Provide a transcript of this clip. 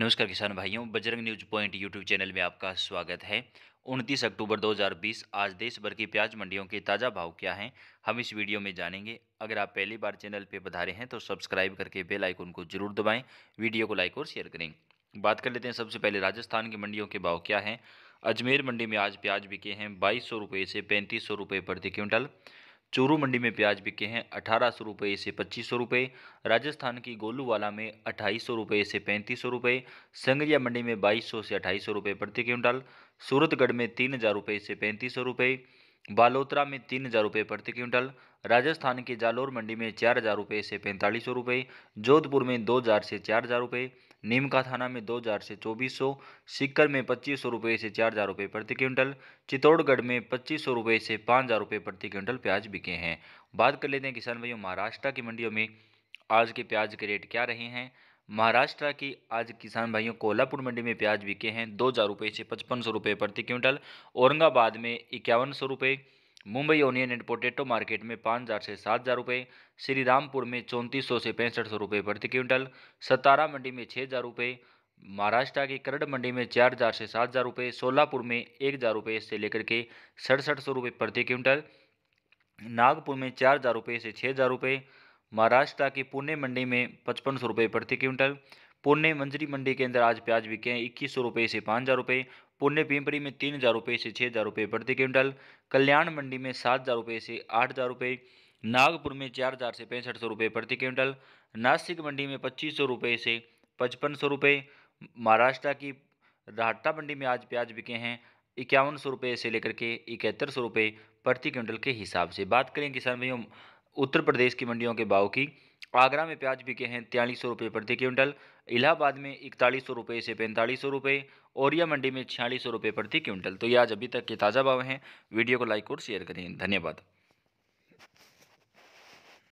नमस्कार किसान भाइयों Bajrang news point YouTube channel में आपका स्वागत है 29 अक्टूबर 2020 आज देश भर की प्याज मंडियों के ताज़ा भाव क्या हैं हम इस वीडियो में जानेंगे अगर आप पहली बार चैनल पर पधारे हैं तो सब्सक्राइब करके बेल आइकन को जरूर दबाएं वीडियो को लाइक और शेयर करें बात कर लेते हैं सबसे पहले राजस्थान की मंडियों के भाव क्या हैं अजमेर मंडी में आज प्याज बिके हैं बाईस सौ से पैंतीस सौ प्रति क्विंटल चूरू मंडी में प्याज बिके हैं अठारह सौ रुपये से पच्चीस सौ रुपये राजस्थान की गोलूवाला में अट्ठाईस सौ रुपये से पैंतीस सौ रुपये संगरिया मंडी में बाईस सौ से अट्ठाईस सौ रुपये प्रति क्विंटल सूरतगढ़ में तीन हज़ार रुपये से पैंतीस सौ रुपये बालोतरा में तीन हजार रुपये प्रति क्विंटल राजस्थान के जालोर मंडी में चार हजार रुपये से पैंतालीस सौ रुपये जोधपुर में दो हजार से चार हजार रुपये नीमका थाना में दो हजार से चौबीस सौ सिक्कर में पच्चीस सौ रुपये से चार हजार रुपये प्रति क्विंटल चित्तौड़गढ़ में पच्चीस सौ रुपये से पाँच हजार रुपये प्रति क्विंटल प्याज बिके हैं बात कर लेते हैं किसान भाइयों महाराष्ट्र की मंडियों में आज के प्याज के रेट क्या रहे हैं महाराष्ट्र की आज किसान भाइयों कोल्हापुर मंडी में प्याज बिके हैं दो हज़ार रुपये से पचपन सौ रुपये प्रति क्विंटल औरंगाबाद में इक्यावन सौ रुपये Mumbai onion and potato market में पाँच हज़ार से सात हज़ार रुपये श्रीरामपुर में चौंतीस सौ से पैंसठ सौ रुपये प्रति क्विंटल सतारा मंडी में छः हज़ार रुपये महाराष्ट्र की करड़ मंडी में चार हज़ार से सात हज़ार रुपये सोलापुर में एक हज़ार रुपये से लेकर के सड़सठ सौ रुपये प्रति क्विंटल नागपुर में चार हज़ार रुपये से छः हज़ार रुपये महाराष्ट्र की पुणे मंडी में पचपन सौ रुपये प्रति क्विंटल पुणे मंजरी मंडी के अंदर आज प्याज बिके हैं इक्कीस सौ रुपये से पाँच हज़ार रुपये पुणे पिंपरी में तीन हज़ार रुपये से छः हज़ार रुपये प्रति क्विंटल कल्याण मंडी में सात हज़ार रुपये से आठ हज़ार रुपये नागपुर में चार हज़ार से पैंसठ सौ रुपये प्रति क्विंटल नासिक मंडी में पच्चीस सौ रुपये से पचपन सौ रुपये महाराष्ट्र की राहटा मंडी में आज प्याज बिके हैं इक्यावन सौ रुपये से लेकर के इकहत्तर सौ रुपये प्रति क्विंटल के हिसाब से बात करें किसान भाइयों उत्तर प्रदेश की मंडियों के भाव की आगरा में प्याज बिके हैं तयलीस सौ रुपये प्रति क्विंटल इलाहाबाद में इकतालीस सौ रुपये से पैंतालीस सौ रुपये औरिया मंडी में छियालीस सौ रुपये प्रति क्विंटल तो ये आज अभी तक के ताज़ा भाव हैं वीडियो को लाइक और शेयर करें धन्यवाद